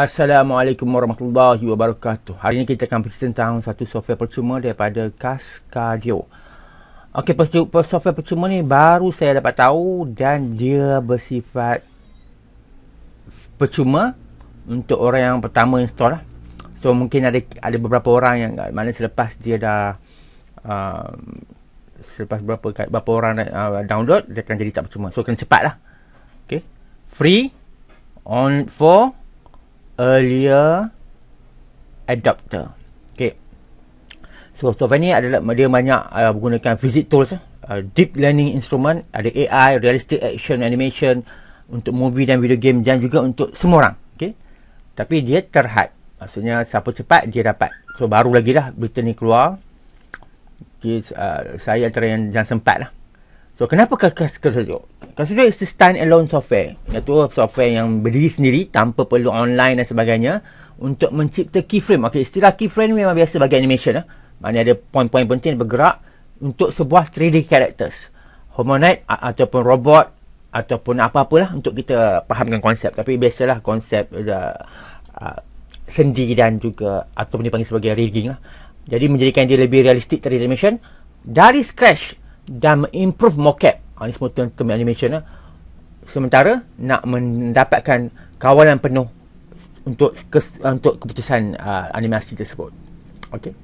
Assalamualaikum warahmatullahi wabarakatuh. Hari ini kita akan bercerita tentang satu software percuma daripada Cascadio. Okey, software percuma ni baru saya dapat tahu dan dia bersifat percuma untuk orang yang pertama install lah. So mungkin ada ada beberapa orang yang mana selepas dia dah uh, selepas berapa berapa orang uh, download dia akan jadi tak percuma. So kena lah. Okey. Free on for earlier adopter. Okay. So software ni adalah dia banyak uh, menggunakan physics tools, eh. uh, deep learning instrument, ada AI, realistic action animation untuk movie dan video game dan juga untuk semua orang. Okay. Tapi dia terhad. Maksudnya siapa cepat dia dapat. So baru lagi lah berita ni keluar. Okay, uh, saya antara yang, yang sempat lah. So kenapa Kasker sejuk? Kasker sejuk is a stand alone software. Iaitu software yang berdiri sendiri tanpa perlu online dan sebagainya untuk mencipta keyframe. Okey, istilah keyframe memang biasa bagi animation lah. Mana ada point-point penting bergerak untuk sebuah 3D characters. Homonet ataupun robot ataupun apa-apalah untuk kita fahamkan konsep. Tapi biasalah konsep uh, uh, sendi dan juga ataupun dipanggil sebagai rigging lah. Jadi menjadikan dia lebih realistik 3D animation dari scratch dan improve mocap. Ha, ini semua term animation lah. Sementara nak mendapatkan kawalan penuh untuk kes, untuk keputusan uh, animasi tersebut. Okey.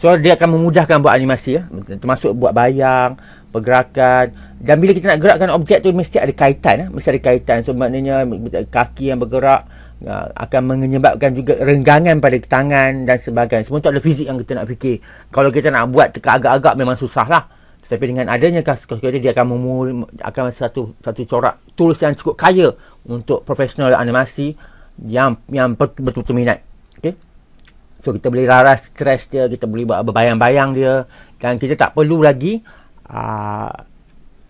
So dia akan memudahkan buat animasi ya, termasuk buat bayang, pergerakan dan bila kita nak gerakkan objek tu mesti ada kaitan ya, mesti ada kaitan. So maknanya kaki yang bergerak uh, akan menyebabkan juga renggangan pada tangan dan sebagainya. Semua tu ada fizik yang kita nak fikir. Kalau kita nak buat agak-agak memang susahlah. Tapi dengan adanya kasus ini dia akan memul akan satu satu corak tools yang cukup kaya untuk profesional animasi yang yang betul-betul minat. Okey. So kita boleh laras stress dia, kita boleh buat berbayang-bayang dia dan kita tak perlu lagi uh, ah,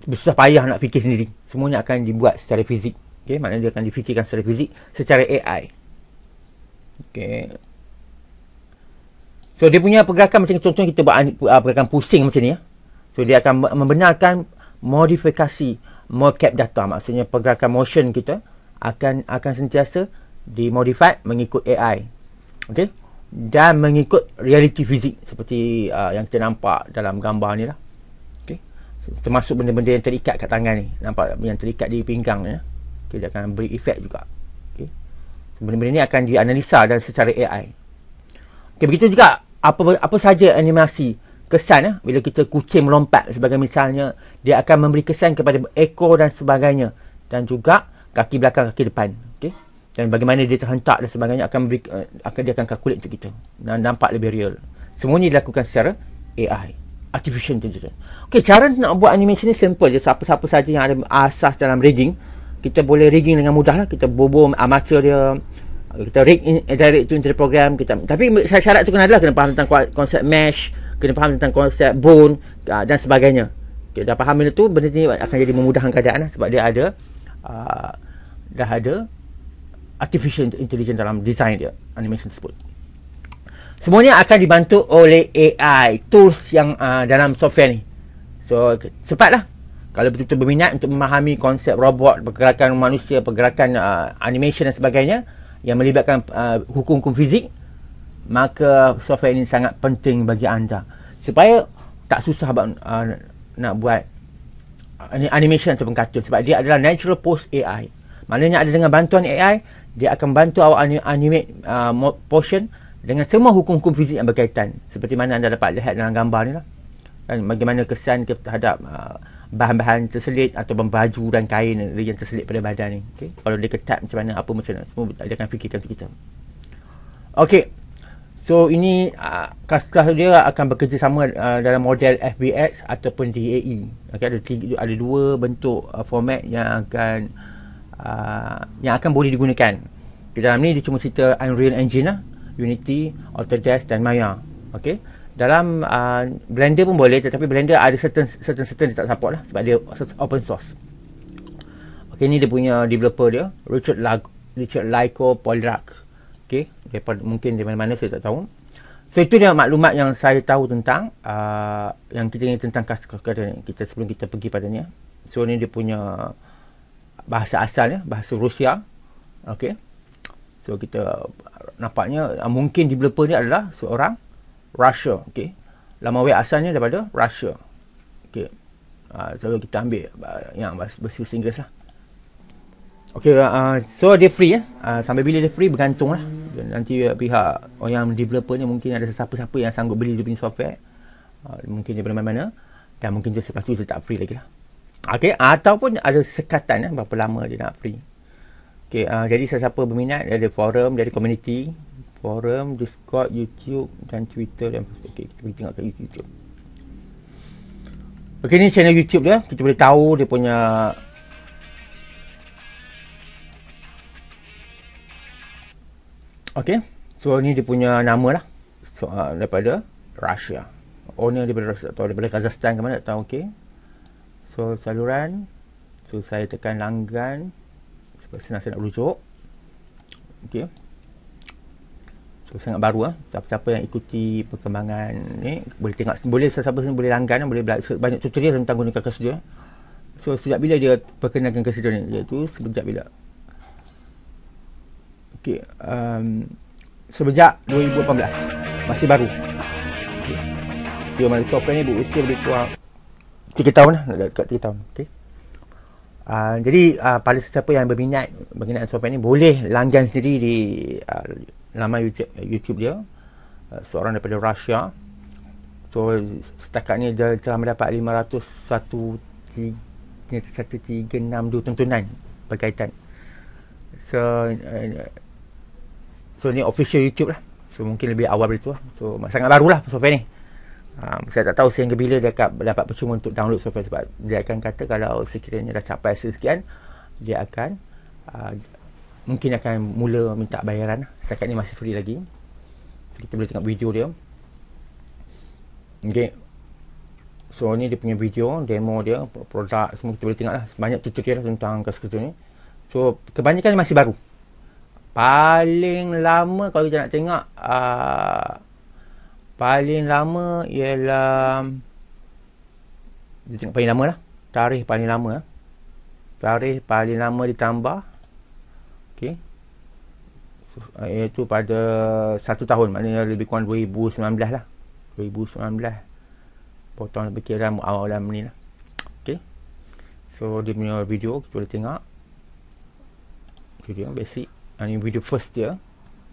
susah payah nak fikir sendiri. Semuanya akan dibuat secara fizik. Okey, maknanya dia akan difikirkan secara fizik secara AI. Okey. So dia punya pergerakan macam contohnya kita buat uh, pergerakan pusing macam ni ya. So dia akan membenarkan modifikasi mocap data maksudnya pergerakan motion kita akan akan sentiasa dimodified mengikut AI. Okey? Dan mengikut realiti fizik seperti uh, yang kita nampak dalam gambar ni lah. Okey. Termasuk benda-benda yang terikat kat tangan ni. Nampak yang terikat di pinggang ni. Ya? Okay, dia akan beri efek juga. Okey. Benda-benda ni akan dianalisa dan secara AI. Okey, begitu juga apa apa saja animasi kesan eh, bila kita kucing melompat sebagai misalnya dia akan memberi kesan kepada ekor dan sebagainya dan juga kaki belakang kaki depan okey dan bagaimana dia terhentak dan sebagainya akan memberi, uh, akan dia akan calculate untuk kita dan nampak lebih real semuanya dilakukan secara AI artificial intelligence okey cara nak buat animation ni simple je siapa-siapa saja yang ada asas dalam rigging kita boleh rigging dengan mudah lah kita bobo amateur dia kita rig in, direct tu into the program kita tapi syarat tu kena adalah kena faham tentang konsep mesh kena faham tentang konsep bone uh, dan sebagainya. Okay, dah faham benda tu, benda ni akan jadi memudahkan keadaan lah, sebab dia ada uh, dah ada artificial intelligence dalam design dia, animation tersebut. Semuanya akan dibantu oleh AI, tools yang uh, dalam software ni. So, sempatlah. Kalau betul-betul berminat untuk memahami konsep robot, pergerakan manusia, pergerakan uh, animation dan sebagainya yang melibatkan uh, hukum-hukum fizik, maka software ini sangat penting bagi anda supaya tak susah uh, nak buat uh, animation ataupun kartun sebab dia adalah natural post AI maknanya ada dengan bantuan AI dia akan bantu awak animate uh, portion dengan semua hukum-hukum fizik yang berkaitan seperti mana anda dapat lihat dalam gambar ni lah dan bagaimana kesan kita terhadap uh, bahan-bahan terselit atau baju dan kain yang terselit pada badan ni okay? kalau dia ketat macam mana apa macam mana semua dia akan fikirkan untuk kita Okey, So ini uh, ah, kastas dia akan bekerjasama uh, ah, dalam model FBX ataupun DAE. Okey ada tiga, ada dua bentuk uh, format yang akan uh, yang akan boleh digunakan. Di dalam ni dia cuma cerita Unreal Engine lah, Unity, Autodesk dan Maya. Okay, Dalam uh, Blender pun boleh tetapi Blender ada certain certain certain dia tak support lah sebab dia open source. Okay, ni dia punya developer dia Richard Lago Richard Lyko Poldrak okey daripada mungkin di mana-mana saya tak tahu so itu dia maklumat yang saya tahu tentang uh, yang kita ni tentang kata kita sebelum kita pergi padanya so ni dia punya bahasa asalnya bahasa Rusia okey so kita nampaknya uh, mungkin developer ni adalah seorang Russia okey lama wei asalnya daripada Russia okey uh, so kita ambil uh, yang bahasa Inggeris lah Okay, uh, uh, so dia free ya. Eh? Uh, sampai bila dia free bergantung lah. Nanti uh, pihak orang oh, yang developer ni mungkin ada sesiapa-siapa yang sanggup beli dia punya software. Uh, mungkin daripada mana-mana. Dan mungkin dia sebab tu dia tak free lagi lah. Okay, ataupun ada sekatan ya. Eh, berapa lama dia nak free. Okay, uh, jadi sesiapa berminat dia ada forum, dia ada community. Forum, Discord, YouTube dan Twitter dan Okay, kita boleh tengok kat YouTube. Okay, ni channel YouTube dia. Kita boleh tahu dia punya Okay. So, ni dia punya nama lah. So, uh, daripada Russia. Owner oh, daripada Russia. Atau daripada Kazakhstan ke mana. Tak tahu. Okay. So, saluran. So, saya tekan langgan. Sebab senang saya nak rujuk. Okay. So, sangat baru lah. Siapa-siapa yang ikuti perkembangan ni. Boleh tengok. Boleh siapa-siapa sini boleh langgan. Boleh belajar. Banyak tutorial tentang gunakan kasut dia. So, sejak bila dia perkenalkan kasut dia ni? Iaitu sejak bila? okay, um, sejak 2018 masih baru okay. dia mari software ni berusia lebih kurang 3 tahun lah dekat tiga tahun okay. Uh, jadi uh, pada sesiapa yang berminat berkenaan software ni boleh langgan sendiri di uh, nama YouTube, YouTube dia uh, seorang daripada Russia so setakat ni dia telah mendapat 501 1362 tontonan berkaitan so uh, So ni official YouTube lah. So mungkin lebih awal dari tu lah. So sangat baru lah software ni. Um, saya tak tahu sehingga bila dia dapat, dapat percuma untuk download software sebab dia akan kata kalau sekiranya dah capai sekian dia akan uh, mungkin akan mula minta bayaran lah. setakat ni masih free lagi kita boleh tengok video dia okay. so ni dia punya video demo dia produk semua kita boleh tengok lah banyak tutorial lah tentang kasus-kasus ni so kebanyakan masih baru paling lama kalau kita nak tengok uh, paling lama ialah kita tengok paling lama lah tarikh paling lama lah. tarikh paling lama ditambah okay, so, ah, iaitu pada satu tahun maknanya lebih kurang 2019 lah 2019 potong berkira awal-awal lah, ni lah okay, so dia punya video kita boleh tengok video yang basic ini ah, video first dia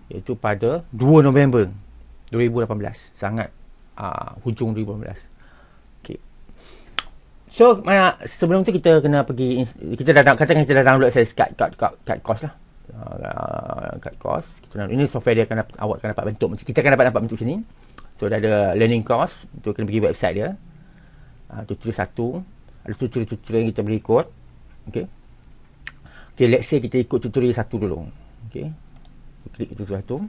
iaitu pada 2 November 2018 sangat uh, hujung 2018 okay. so mana sebelum tu kita kena pergi kita dah katakan kita dah download saya cut cut cut cut cost lah uh, cut cost kita nak, ini software dia akan dapat, awak akan dapat bentuk macam kita akan dapat dapat bentuk sini so dah ada learning cost tu kena pergi website dia uh, tutorial satu ada tutorial-tutorial yang kita boleh ikut okay Okay, let's say kita ikut tutorial satu dulu. Okey. Klik itu satu.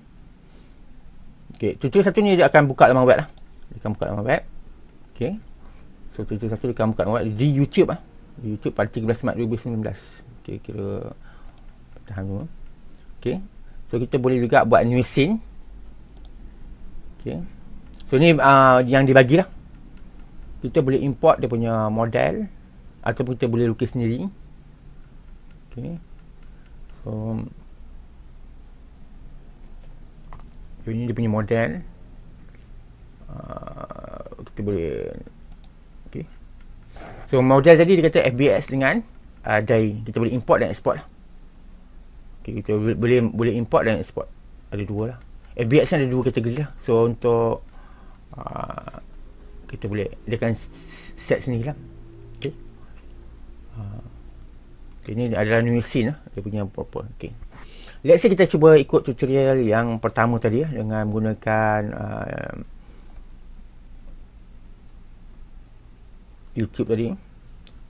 Okey, tutorial satu ni dia akan buka laman web lah. Dia akan buka laman web. Okey. So tutorial satu dia akan buka laman web di YouTube ah. YouTube pada 13 Mac 2019. Okey, kira tahan dulu. Okey. So kita boleh juga buat new scene. Okey. So ni uh, yang dibagilah. Kita boleh import dia punya model ataupun kita boleh lukis sendiri. Okey. So um, ini dia punya model uh, kita boleh ok so model tadi dia kata FBS dengan uh, DAI kita boleh import dan export lah. ok kita boleh boleh import dan export ada dua lah FBS ni ada dua kategori lah so untuk uh, kita boleh dia kan set sendiri lah ok uh, ok ni adalah new scene lah dia punya apa-apa okay let's say kita cuba ikut tutorial yang pertama tadi ya dengan menggunakan uh, YouTube tadi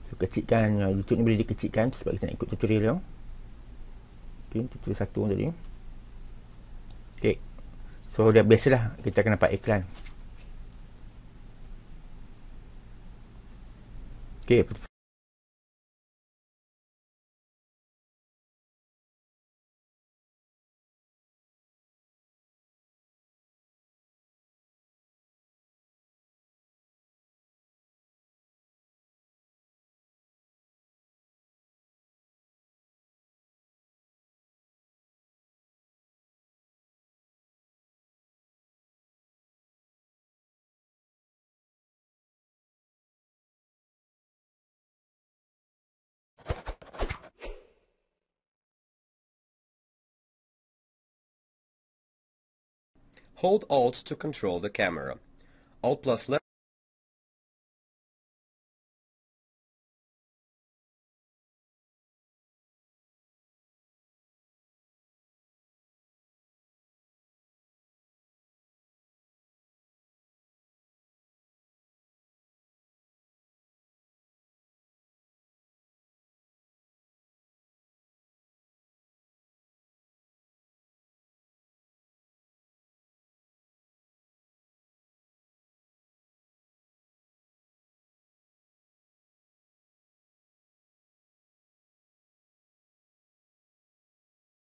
so, kecilkan uh, YouTube ni boleh dikecilkan sebab kita nak ikut tutorial yang okay, tutorial satu tadi ok so dah biasalah kita akan dapat iklan ok Hold Alt to control the camera. Alt plus left